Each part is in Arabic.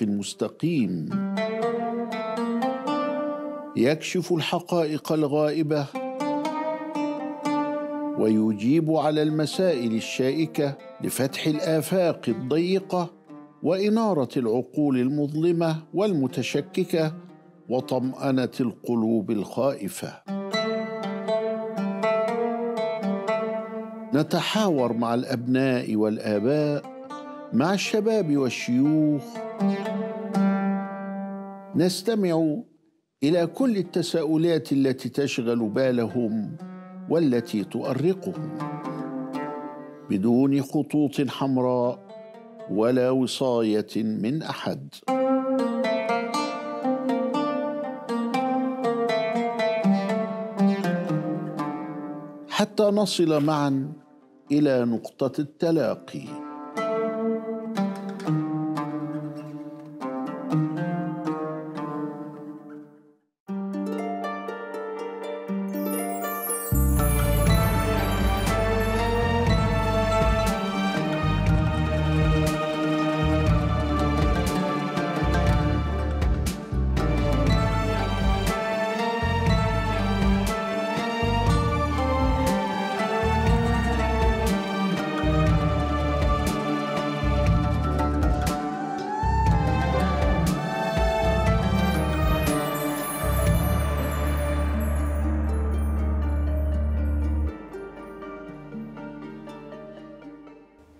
الطريق المستقيم يكشف الحقائق الغائبه ويجيب على المسائل الشائكه لفتح الافاق الضيقه واناره العقول المظلمه والمتشككه وطمانه القلوب الخائفه نتحاور مع الابناء والاباء مع الشباب والشيوخ نستمع الى كل التساؤلات التي تشغل بالهم والتي تؤرقهم بدون خطوط حمراء ولا وصايه من احد حتى نصل معا الى نقطه التلاقي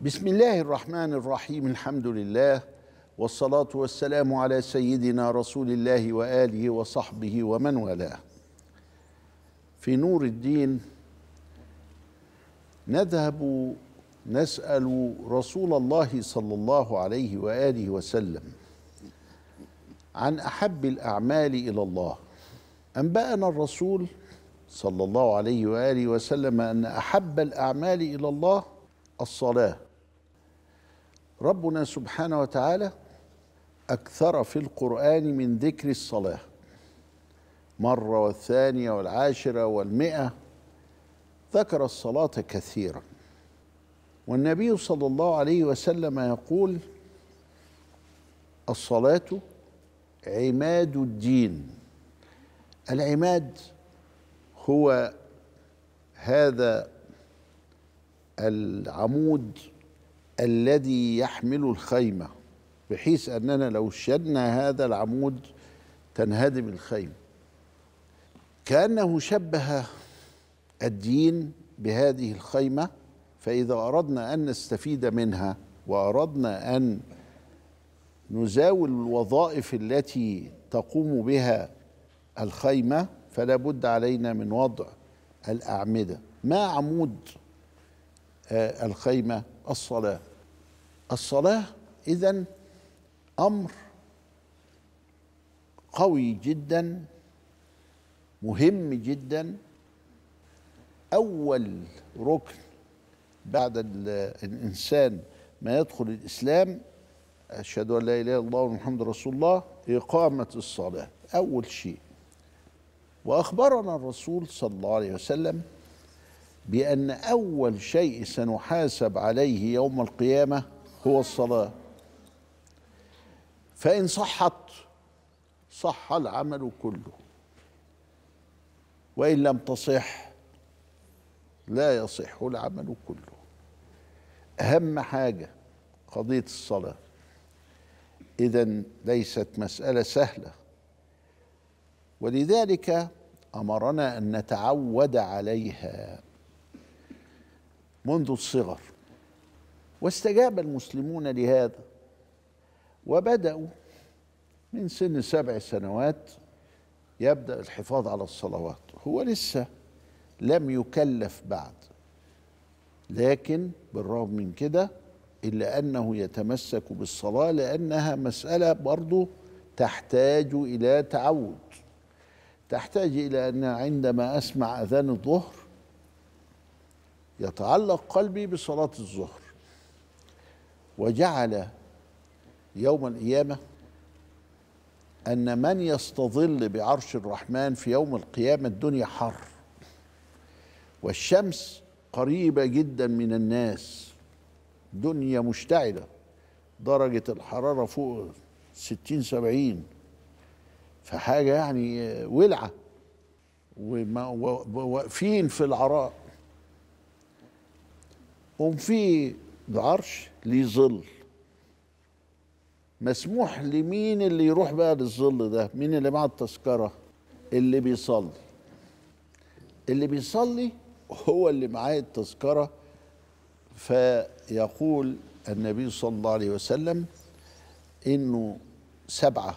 بسم الله الرحمن الرحيم الحمد لله والصلاة والسلام على سيدنا رسول الله وآله وصحبه ومن والاه في نور الدين نذهب نسأل رسول الله صلى الله عليه وآله وسلم عن أحب الأعمال إلى الله أنبأنا الرسول صلى الله عليه وآله وسلم أن أحب الأعمال إلى الله الصلاة ربنا سبحانه وتعالى أكثر في القرآن من ذكر الصلاة مرة والثانية والعاشرة والمئة ذكر الصلاة كثيرا والنبي صلى الله عليه وسلم يقول الصلاة عماد الدين العماد هو هذا العمود الذي يحمل الخيمة بحيث أننا لو شدنا هذا العمود تنهدم الخيمة كأنه شبه الدين بهذه الخيمة فإذا أردنا أن نستفيد منها وأردنا أن نزاول الوظائف التي تقوم بها الخيمة فلا بد علينا من وضع الأعمدة ما عمود آه، الخيمة الصلاة الصلاة إذا أمر قوي جدا مهم جدا أول ركن بعد الإنسان ما يدخل الإسلام أشهد أن لا إله إلا الله ومحمد رسول الله إقامة الصلاة أول شيء وأخبرنا الرسول صلى الله عليه وسلم بأن أول شيء سنحاسب عليه يوم القيامة هو الصلاة فإن صحت صح العمل كله وإن لم تصح لا يصح العمل كله أهم حاجة قضية الصلاة إذا ليست مسألة سهلة ولذلك أمرنا أن نتعود عليها منذ الصغر واستجاب المسلمون لهذا وبدأوا من سن سبع سنوات يبدأ الحفاظ على الصلوات هو لسه لم يكلف بعد لكن بالرغم من كده إلا أنه يتمسك بالصلاة لأنها مسألة برضو تحتاج إلى تعود تحتاج إلى أن عندما أسمع أذان الظهر يتعلق قلبي بصلاة الظهر وجعل يوم القيامه ان من يستظل بعرش الرحمن في يوم القيامه الدنيا حر والشمس قريبه جدا من الناس دنيا مشتعله درجه الحراره فوق ستين سبعين فحاجه يعني ولعه وواقفين في العراء وفي العرش ليه ظل مسموح لمين اللي يروح بقى للظل ده مين اللي معاه التذكره اللي بيصلي اللي بيصلي هو اللي معاه التذكره فيقول النبي صلى الله عليه وسلم انه سبعه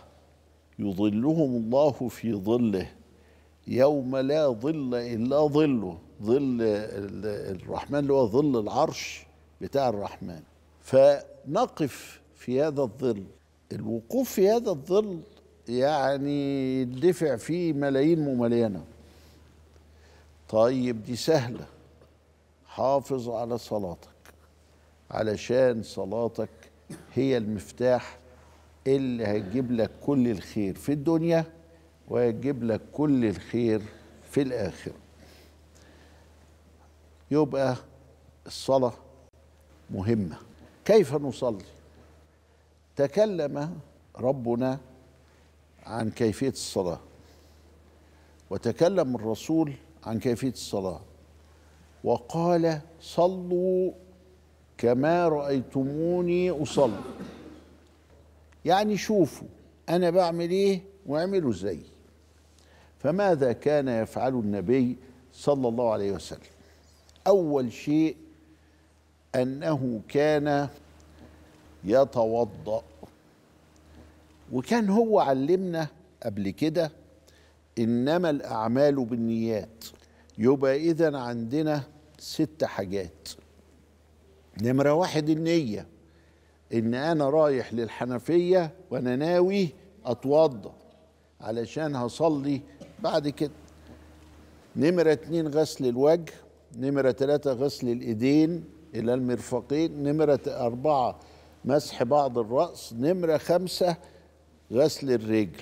يظلهم الله في ظله يوم لا ظل الا ظله ظل الرحمن اللي هو ظل العرش بتاع الرحمن فنقف في هذا الظل الوقوف في هذا الظل يعني الدفع فيه ملايين مملينه طيب دي سهله حافظ على صلاتك علشان صلاتك هي المفتاح اللي هيجيب لك كل الخير في الدنيا ويجيب لك كل الخير في الاخره يبقى الصلاه مهمه كيف نصلي تكلم ربنا عن كيفيه الصلاه وتكلم الرسول عن كيفيه الصلاه وقال صلوا كما رايتموني اصلي يعني شوفوا انا بعمل ايه واعملوا زي فماذا كان يفعل النبي صلى الله عليه وسلم اول شيء انه كان يتوضا وكان هو علمنا قبل كده انما الاعمال بالنيات يبقى اذا عندنا ست حاجات نمره واحد النيه ان انا رايح للحنفيه وانا ناوي اتوضا علشان هصلي بعد كده نمرة اتنين غسل الوجه نمرة تلاتة غسل الإيدين إلى المرفقين نمرة أربعة مسح بعض الرأس نمرة خمسة غسل الرجل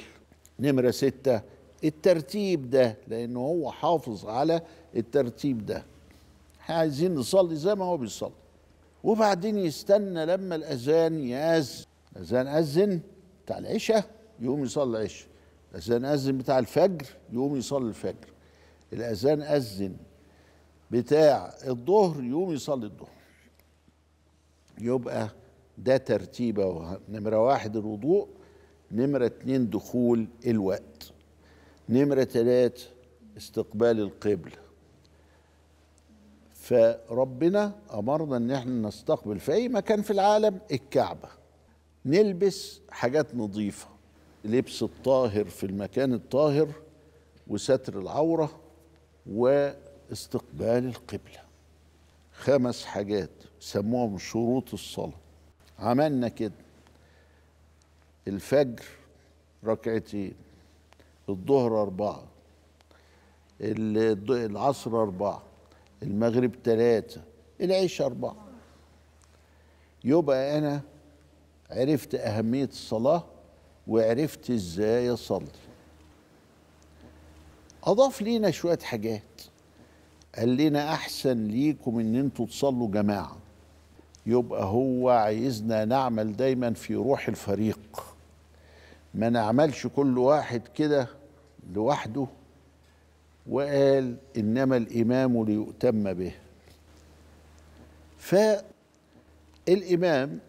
نمرة ستة الترتيب ده لأنه هو حافظ على الترتيب ده احنا عايزين نصلي زي ما هو بيصلي وبعدين يستنى لما الأذان يأذن الأذان أذن بتاع العشاء يقوم يصلي العشاء الأذان أذن بتاع الفجر يقوم يصلي الفجر الأذان أذن بتاع الظهر يقوم يصلي الظهر يبقى ده ترتيبه نمرة واحد الوضوء نمرة اتنين دخول الوقت نمرة تلات استقبال القبلة فربنا أمرنا إن احنا نستقبل في أي مكان في العالم الكعبة نلبس حاجات نظيفة لبس الطاهر في المكان الطاهر وستر العورة واستقبال القبلة خمس حاجات سموهم شروط الصلاة عملنا كده الفجر ركعتين الظهر أربعة العصر أربعة المغرب ثلاثة العيش أربعة يبقى أنا عرفت أهمية الصلاة وعرفت إزاي أصلي أضاف لينا شوية حاجات قال لنا احسن ليكم ان انتوا تصلوا جماعه يبقى هو عايزنا نعمل دايما في روح الفريق ما نعملش كل واحد كده لوحده وقال انما الامام ليؤتم به فالامام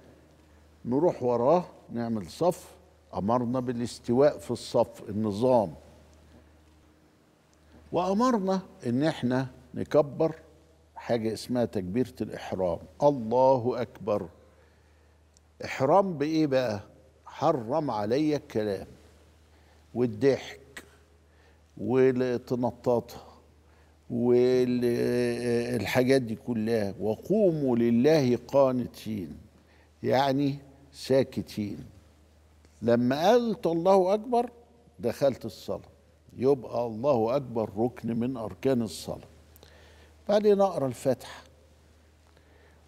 نروح وراه نعمل صف امرنا بالاستواء في الصف النظام وامرنا ان احنا نكبر حاجة اسمها تكبيرة الإحرام الله أكبر إحرام بإيه بقى حرم علي الكلام والضحك والتنطاط والحاجات دي كلها وقوموا لله قانتين يعني ساكتين لما قلت الله أكبر دخلت الصلاة يبقى الله أكبر ركن من أركان الصلاة بعدين اقرا الفاتحه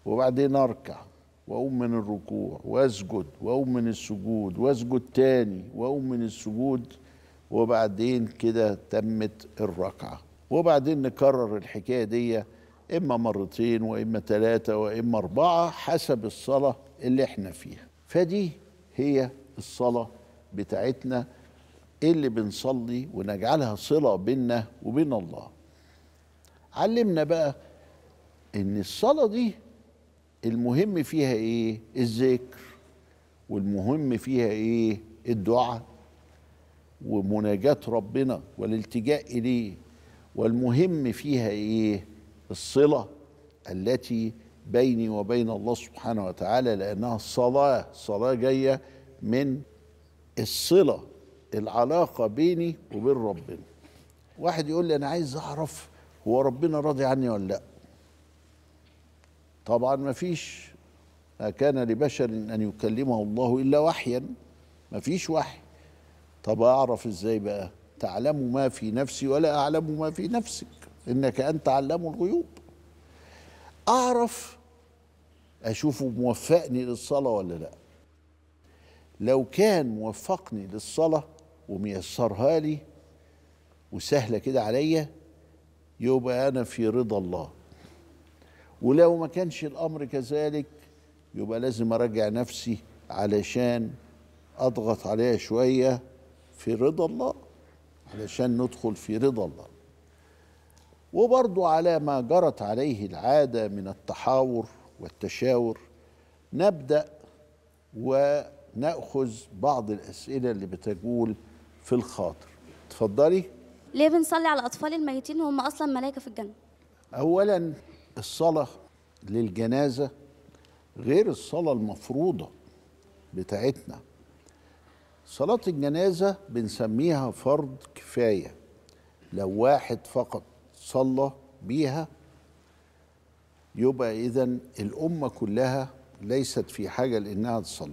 وبعدين اركع واقوم من الركوع واسجد واقوم من السجود واسجد تاني واقوم من السجود وبعدين كده تمت الركعه وبعدين نكرر الحكايه دي اما مرتين واما ثلاثه واما اربعه حسب الصلاه اللي احنا فيها فدي هي الصلاه بتاعتنا اللي بنصلي ونجعلها صله بيننا وبين الله علمنا بقى ان الصلاه دي المهم فيها ايه الذكر والمهم فيها ايه الدعاء ومناجاه ربنا والالتجاء اليه والمهم فيها ايه الصله التي بيني وبين الله سبحانه وتعالى لانها الصلاه الصلاه جايه من الصله العلاقه بيني وبين ربنا واحد يقول لي انا عايز اعرف هو ربنا راضي عني ولا لا طبعا ما فيش ما كان لبشر ان يكلمه الله الا وحيا ما فيش وحي طب اعرف ازاي بقى تعلم ما في نفسي ولا اعلم ما في نفسك انك انت علام الغيوب اعرف اشوفه موفقني للصلاه ولا لا لو كان موفقني للصلاه وميسرها لي وسهله كده عليا يبقى أنا في رضا الله ولو ما كانش الأمر كذلك يبقى لازم أراجع نفسي علشان أضغط عليها شوية في رضا الله علشان ندخل في رضا الله وبرضو على ما جرت عليه العادة من التحاور والتشاور نبدأ ونأخذ بعض الأسئلة اللي بتجول في الخاطر اتفضلي ليه بنصلي على اطفال الميتين وهم اصلا ملائكه في الجنه اولا الصلاه للجنازه غير الصلاه المفروضه بتاعتنا صلاه الجنازه بنسميها فرض كفايه لو واحد فقط صلى بيها يبقى اذا الامه كلها ليست في حاجه لانها تصلي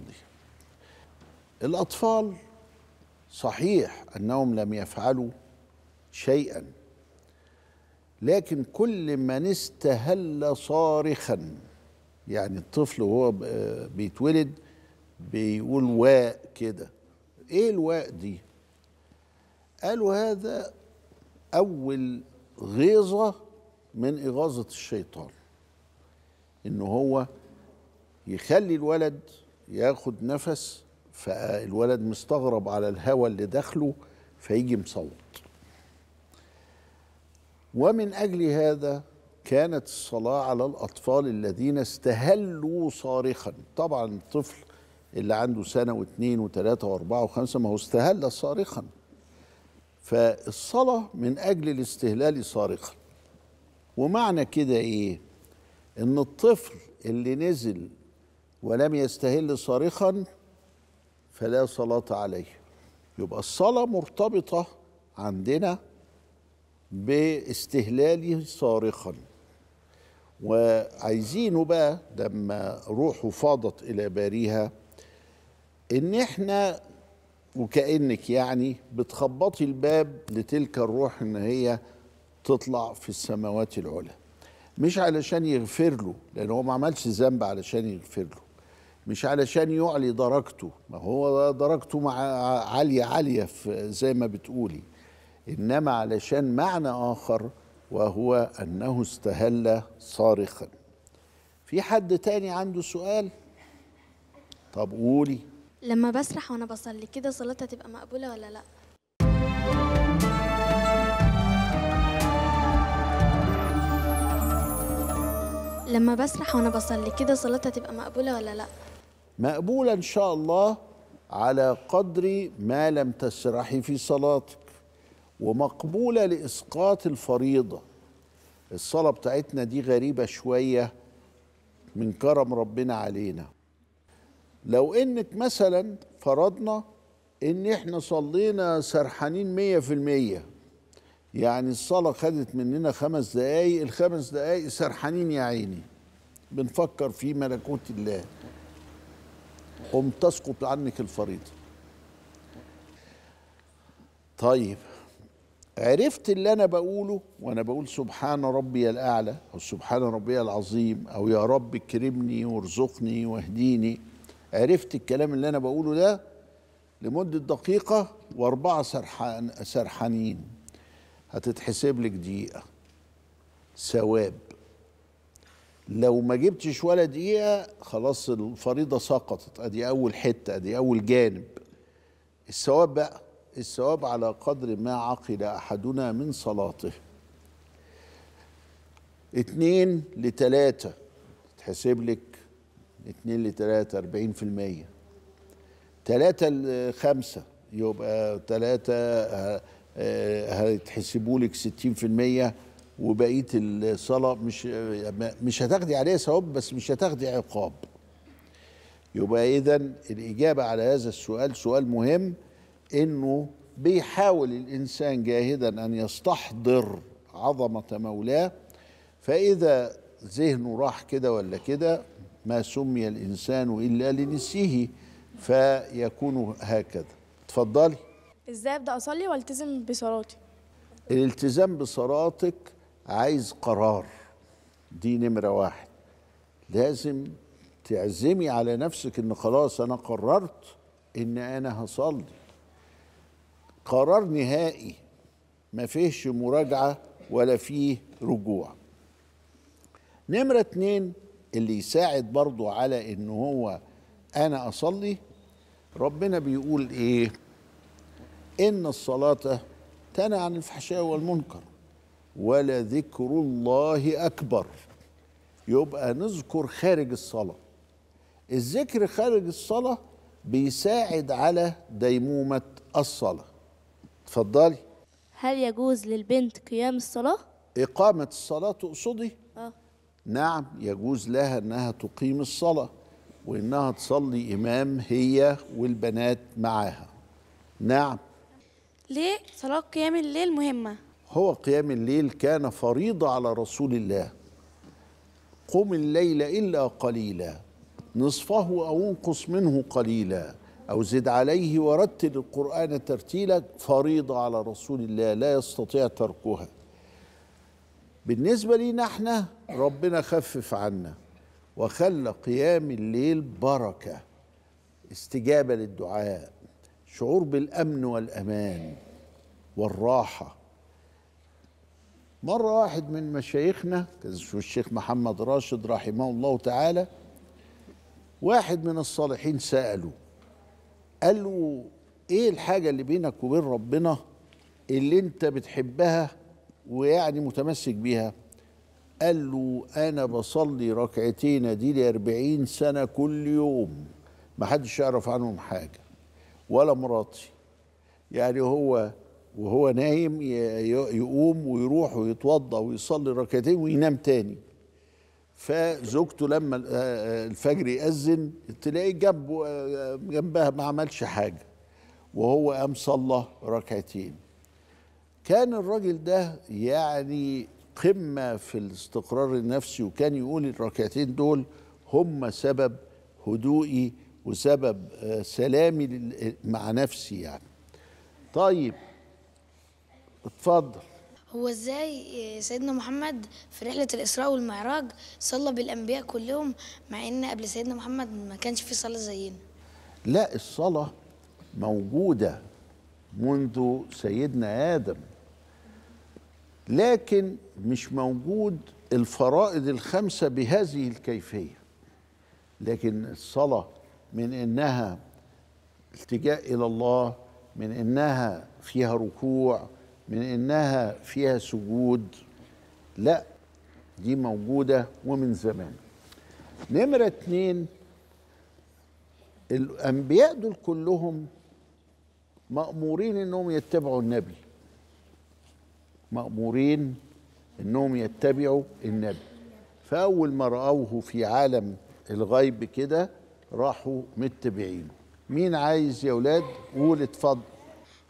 الاطفال صحيح انهم لم يفعلوا شيئا لكن كل من استهل صارخا يعني الطفل وهو بيتولد بيقول واء كده ايه الواء دي قالوا هذا اول غيظه من اغاظه الشيطان ان هو يخلي الولد ياخد نفس فالولد مستغرب على الهوى اللي داخله فيجي مصوت ومن أجل هذا كانت الصلاة على الأطفال الذين استهلوا صارخا طبعا الطفل اللي عنده سنة واثنين وثلاثة وأربعة وخمسة ما هو استهل صارخا فالصلاة من أجل الاستهلال صارخا ومعنى كده إيه إن الطفل اللي نزل ولم يستهل صارخا فلا صلاة عليه يبقى الصلاة مرتبطة عندنا باستهلاله صارخا وعايزينه بقى لما روحه فاضت الى باريها ان احنا وكانك يعني بتخبطي الباب لتلك الروح ان هي تطلع في السماوات العلى مش علشان يغفر له لان هو ما عملش ذنب علشان يغفر له مش علشان يعلي درجته ما هو درجته مع عاليه عاليه زي ما بتقولي إنما علشان معنى آخر وهو أنه استهل صارخا في حد تاني عنده سؤال طب قولي لما بسرح وانا بصلي كده صلاتها تبقى مقبوله ولا لا لما بسرح وانا بصلي كده صلاتها تبقى مقبوله ولا لا مقبوله ان شاء الله على قدر ما لم تسرحي في صلاتك ومقبولة لإسقاط الفريضة الصلاة بتاعتنا دي غريبة شوية من كرم ربنا علينا لو انك مثلا فرضنا ان احنا صلينا سرحانين مية في المية يعني الصلاة خدت مننا خمس دقايق الخمس دقايق سرحانين يا عيني بنفكر في ملكوت الله قم تسقط عنك الفريضة طيب عرفت اللي انا بقوله وانا بقول سبحان ربي الاعلى او سبحان ربي العظيم او يا رب اكرمني وارزقني واهديني عرفت الكلام اللي انا بقوله ده لمده دقيقه واربعه سرحان سرحانين هتتحسب لك دقيقه ثواب لو ما جبتش ولا دقيقه خلاص الفريضه سقطت ادي اول حته ادي اول جانب الثواب بقى الثواب على قدر ما عقل أحدنا من صلاته اتنين لتلاتة تحسب لك اتنين لتلاتة أربعين في المية تلاتة لخمسة يبقى تلاتة آه، آه، هيتحسبوا لك ستين في المية وبقية الصلاة مش مش هتاخدي عليها ثواب بس مش هتاخدي عقاب يبقى إذا الإجابة على هذا السؤال سؤال مهم انه بيحاول الانسان جاهدا ان يستحضر عظمه مولاه فاذا ذهنه راح كده ولا كده ما سمي الانسان الا لنسيه فيكون هكذا اتفضلي ازاي ابدا اصلي والتزم بصلاتي الالتزام بصلاتك عايز قرار دي نمره واحد لازم تعزمي على نفسك ان خلاص انا قررت ان انا هصلي قرار نهائي ما فيهش مراجعة ولا فيه رجوع نمرة اتنين اللي يساعد برضو على ان هو انا اصلي ربنا بيقول ايه ان الصلاة تنهى عن الفحشاء والمنكر ولذكر الله اكبر يبقى نذكر خارج الصلاة الذكر خارج الصلاة بيساعد على ديمومة الصلاه اتفضلي هل يجوز للبنت قيام الصلاة؟ إقامة الصلاة تقصدي؟ آه نعم يجوز لها أنها تقيم الصلاة وإنها تصلي إمام هي والبنات معاها نعم ليه صلاة قيام الليل مهمة؟ هو قيام الليل كان فريضة على رسول الله قم الليل إلا قليلا نصفه أو انقص منه قليلا أو زد عليه ورتل القرآن ترتيلا فريضة على رسول الله لا يستطيع تركها بالنسبة لينا احنا ربنا خفف عنا وخلى قيام الليل بركة استجابة للدعاء شعور بالأمن والأمان والراحة مرة واحد من مشايخنا الشيخ محمد راشد رحمه الله تعالى واحد من الصالحين سأله قال له ايه الحاجه اللي بينك وبين ربنا اللي انت بتحبها ويعني متمسك بيها قال له انا بصلي ركعتين دي ل 40 سنه كل يوم ما حدش يعرف عنهم حاجه ولا مراتي يعني هو وهو نايم يقوم ويروح ويتوضا ويصلي ركعتين وينام تاني فزوجته لما آه، آه، الفجر يأذن تلاقيه جنبه آه، جنبها ما عملش حاجة وهو قام صلى ركعتين كان الراجل ده يعني قمة في الاستقرار النفسي وكان يقول الركعتين دول هم سبب هدوئي وسبب سلامي مع نفسي يعني طيب اتفضل هو ازاي سيدنا محمد في رحله الاسراء والمعراج صلى بالانبياء كلهم مع ان قبل سيدنا محمد ما كانش في صلاه زينا لا الصلاه موجوده منذ سيدنا ادم لكن مش موجود الفرائض الخمسه بهذه الكيفيه لكن الصلاه من انها التجاء الى الله من انها فيها ركوع من انها فيها سجود لا دي موجوده ومن زمان نمره اتنين الانبياء دول كلهم مامورين انهم يتبعوا النبي مامورين انهم يتبعوا النبي فاول ما راوه في عالم الغيب كده راحوا متبعينه مين عايز يا اولاد قول اتفضل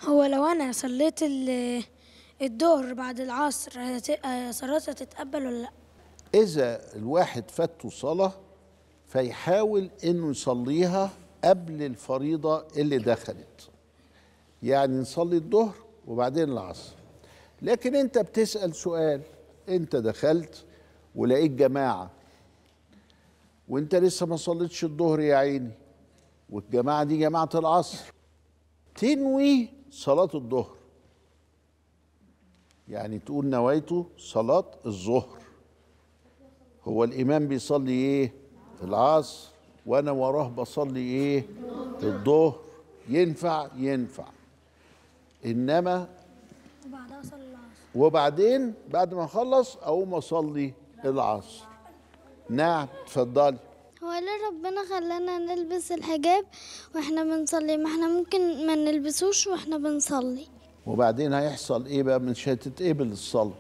هو لو أنا صليت الظهر بعد العصر صلاتها تتقبل ولا لأ؟ إذا الواحد فاته صلاة فيحاول إنه يصليها قبل الفريضة اللي دخلت يعني نصلي الظهر وبعدين العصر لكن أنت بتسأل سؤال أنت دخلت ولقيت جماعة وأنت لسه ما صليتش الظهر يا عيني والجماعة دي جماعة العصر تنوي صلاة الظهر يعني تقول نويته صلاة الظهر هو الإمام بيصلي إيه؟ العصر وأنا وراه بصلي إيه؟ الظهر ينفع ينفع إنما وبعدها أصلي العصر وبعدين بعد ما أخلص أقوم أصلي العصر نعم اتفضلي هو ليه ربنا خلانا نلبس الحجاب واحنا بنصلي ما احنا ممكن ما نلبسوش واحنا بنصلي وبعدين هيحصل ايه بقى مش هتتقبل الصلاه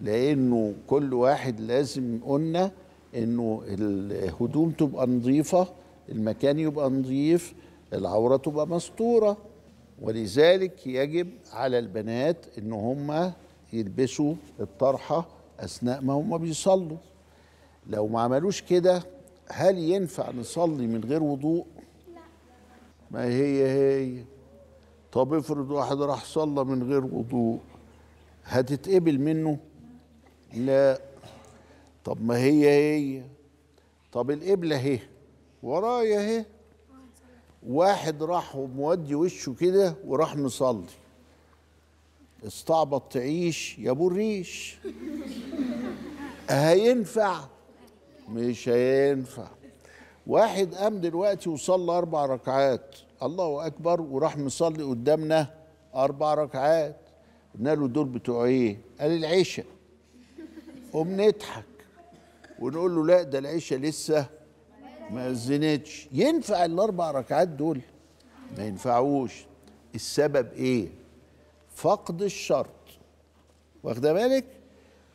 لانه كل واحد لازم قلنا انه الهدوم تبقى نظيفه المكان يبقى نظيف العوره تبقى مستوره ولذلك يجب على البنات ان هم يلبسوا الطرحه اثناء ما هم بيصلوا لو ما عملوش كده هل ينفع نصلي من غير وضوء لا ما هي هي طب افرض واحد راح صلى من غير وضوء هتتقبل منه لا طب ما هي هي طب القبله اهي ورايا اهي واحد راح ومودي وشه كده وراح مصلي استعبط تعيش يا ابو الريش هينفع مش هينفع واحد قام دلوقتي وصلى اربع ركعات الله اكبر وراح مصلي قدامنا اربع ركعات قلنا له دول بتوع ايه قال العشاء وبنضحك ونقول له لا ده العشاء لسه ما اذنتش ينفع الاربع ركعات دول ما ينفعوش السبب ايه فقد الشرط واخده بالك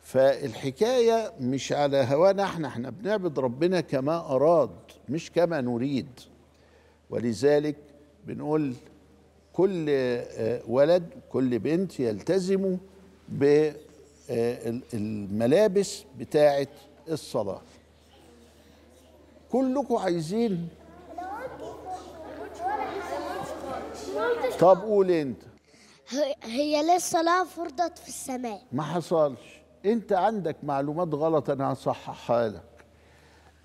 فالحكايه مش على هوانا احنا احنا بنعبد ربنا كما اراد مش كما نريد ولذلك بنقول كل آه، ولد كل بنت يلتزموا بالملابس آه، بتاعه الصلاه كلكم عايزين طب قول انت هي ليه الصلاه فرضت في السماء ما حصلش انت عندك معلومات غلط انا هصححها لك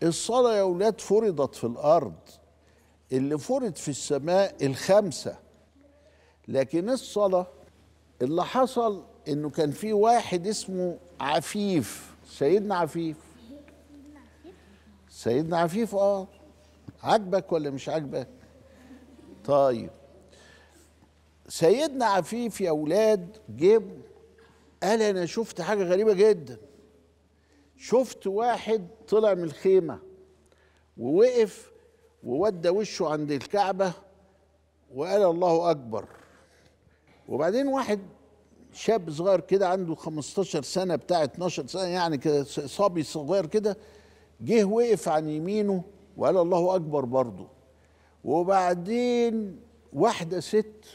الصلاه يا اولاد فرضت في الارض اللي فرض في السماء الخمسه لكن الصلاه اللي حصل انه كان في واحد اسمه عفيف سيدنا عفيف سيدنا عفيف اه عاجبك ولا مش عاجبك طيب سيدنا عفيف يا اولاد جيب قال انا شفت حاجه غريبه جدا شفت واحد طلع من الخيمه ووقف وودى وشه عند الكعبه وقال الله اكبر وبعدين واحد شاب صغير كده عنده 15 سنه بتاع 12 سنه يعني كده صبي صغير كده جه وقف عن يمينه وقال الله اكبر برضه وبعدين واحده ست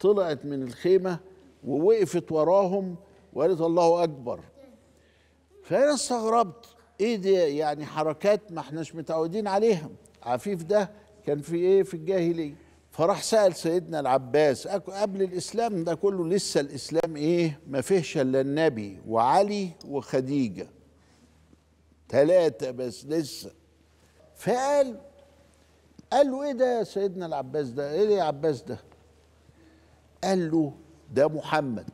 طلعت من الخيمه ووقفت وراهم وقالت الله اكبر فانا استغربت ايه دي يعني حركات ما احناش متعودين عليها عفيف ده كان في ايه في الجاهليه فراح سال سيدنا العباس قبل الاسلام ده كله لسه الاسلام ايه ما فيهش الا النبي وعلي وخديجه ثلاثه بس لسه فقال قال له ايه ده يا سيدنا العباس ده ايه يا عباس ده قال له ده محمد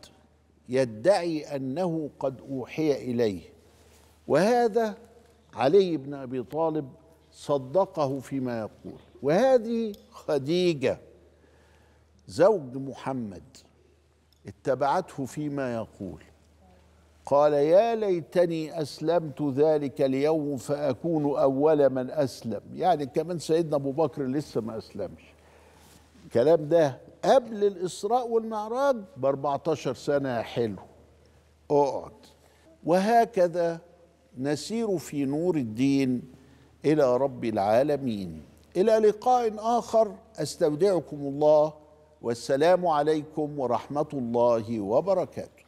يدعي انه قد اوحي اليه وهذا علي بن ابي طالب صدقه فيما يقول وهذه خديجه زوج محمد اتبعته فيما يقول قال يا ليتني اسلمت ذلك اليوم فاكون اول من اسلم يعني كمان سيدنا ابو بكر لسه ما اسلمش الكلام ده قبل الإسراء والمعراج ب 14 سنة يا حلو اقعد وهكذا نسير في نور الدين إلى رب العالمين إلى لقاء آخر أستودعكم الله والسلام عليكم ورحمة الله وبركاته